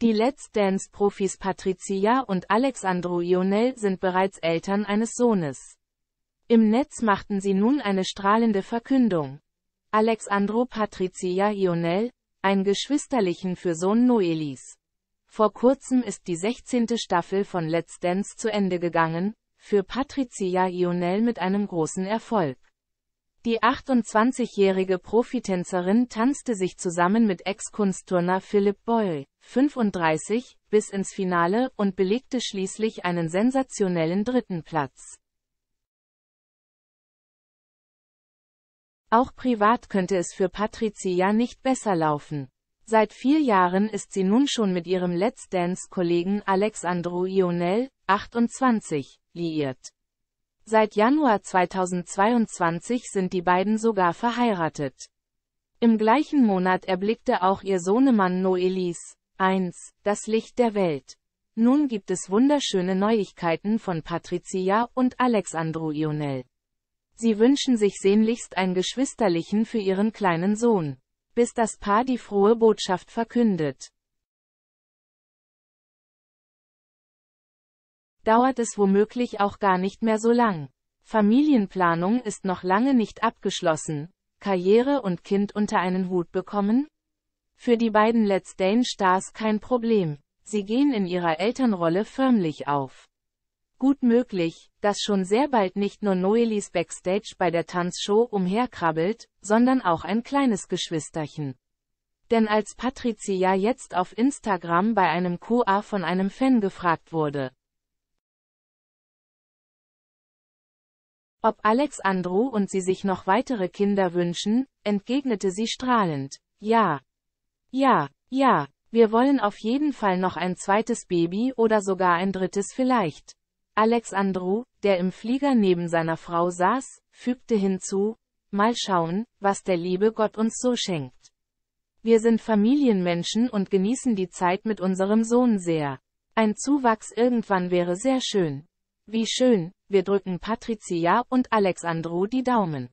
Die Let's Dance-Profis Patricia und Alexandro Ionel sind bereits Eltern eines Sohnes. Im Netz machten sie nun eine strahlende Verkündung. Alexandro Patricia Ionel, ein Geschwisterlichen für Sohn Noelis. Vor kurzem ist die 16. Staffel von Let's Dance zu Ende gegangen, für Patricia Ionel mit einem großen Erfolg. Die 28-jährige Profitänzerin tanzte sich zusammen mit Ex-Kunstturner Philipp Boyle, 35, bis ins Finale und belegte schließlich einen sensationellen dritten Platz. Auch privat könnte es für Patricia nicht besser laufen. Seit vier Jahren ist sie nun schon mit ihrem Let's Dance-Kollegen Alexandru Ionel, 28, liiert. Seit Januar 2022 sind die beiden sogar verheiratet. Im gleichen Monat erblickte auch ihr Sohnemann Noelis 1. Das Licht der Welt. Nun gibt es wunderschöne Neuigkeiten von Patricia und Alexandru Ionel. Sie wünschen sich sehnlichst einen Geschwisterlichen für ihren kleinen Sohn. Bis das Paar die frohe Botschaft verkündet. dauert es womöglich auch gar nicht mehr so lang. Familienplanung ist noch lange nicht abgeschlossen. Karriere und Kind unter einen Hut bekommen? Für die beiden Let's Dane Stars kein Problem. Sie gehen in ihrer Elternrolle förmlich auf. Gut möglich, dass schon sehr bald nicht nur Noelis Backstage bei der Tanzshow umherkrabbelt, sondern auch ein kleines Geschwisterchen. Denn als Patricia jetzt auf Instagram bei einem QA von einem Fan gefragt wurde, Ob Alex Andrew und sie sich noch weitere Kinder wünschen, entgegnete sie strahlend. Ja. Ja, ja, wir wollen auf jeden Fall noch ein zweites Baby oder sogar ein drittes vielleicht. Alex Andrew, der im Flieger neben seiner Frau saß, fügte hinzu, mal schauen, was der liebe Gott uns so schenkt. Wir sind Familienmenschen und genießen die Zeit mit unserem Sohn sehr. Ein Zuwachs irgendwann wäre sehr schön. Wie schön, wir drücken Patricia und Alexandru die Daumen.